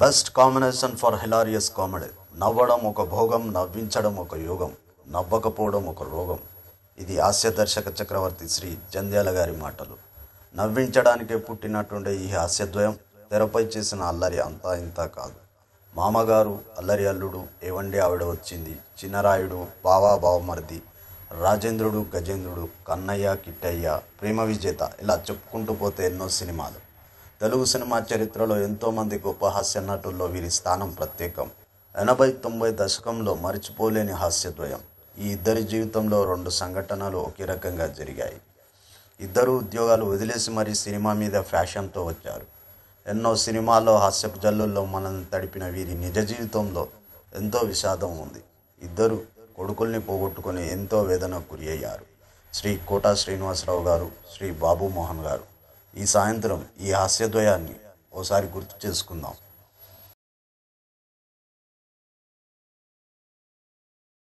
best combination for hilarious comedy నవ్వడం ఒక భోగం నవ్వించడం ఒక యోగం నవ్వకపోవడం ఒక రోగం ఇది హాస్య దర్శక చక్రవర్తి శ్రీ జంధ్యాల గారి మాటలు నవ్వించడానికే పుట్టినట్టుండే ఈ హాస్యద్వయం తెరపై చేసిన అల్లరి అంతా ఇంత కాదు మామగారు అల్లరి అల్లుడు ఏవండి ఆవిడ వచ్చింది చిన్నరాయుడు బావా బావమరిది రాజేంద్రుడు గజేంద్రుడు కన్నయ్య కిట్టయ్య ప్రేమ విజేత ఇలా చెప్పుకుంటూ పోతే ఎన్నో సినిమాలు తెలుగు సినిమా చరిత్రలో ఎంతోమంది గొప్ప హాస్య నటుల్లో వీరి స్థానం ప్రత్యేకం ఎనభై తొంభై దశకంలో మరిచిపోలేని హాస్యద్వయం ఈ ఇద్దరి జీవితంలో రెండు సంఘటనలు ఒకే రకంగా జరిగాయి ఇద్దరు ఉద్యోగాలు వదిలేసి మరీ సినిమా మీద ఫ్యాషన్తో వచ్చారు ఎన్నో సినిమాల్లో హాస్యపు జల్లుల్లో మనల్ని తడిపిన వీరి నిజ జీవితంలో ఎంతో విషాదం ఉంది ఇద్దరు కొడుకుల్ని పోగొట్టుకుని ఎంతో వేదనకు గురి అయ్యారు శ్రీ కోటా శ్రీనివాసరావు గారు శ్రీ బాబు మోహన్ గారు ఈ సాయంత్రం ఈ హాస్యద్వయాన్ని ఓసారి గుర్తు చేసుకుందాం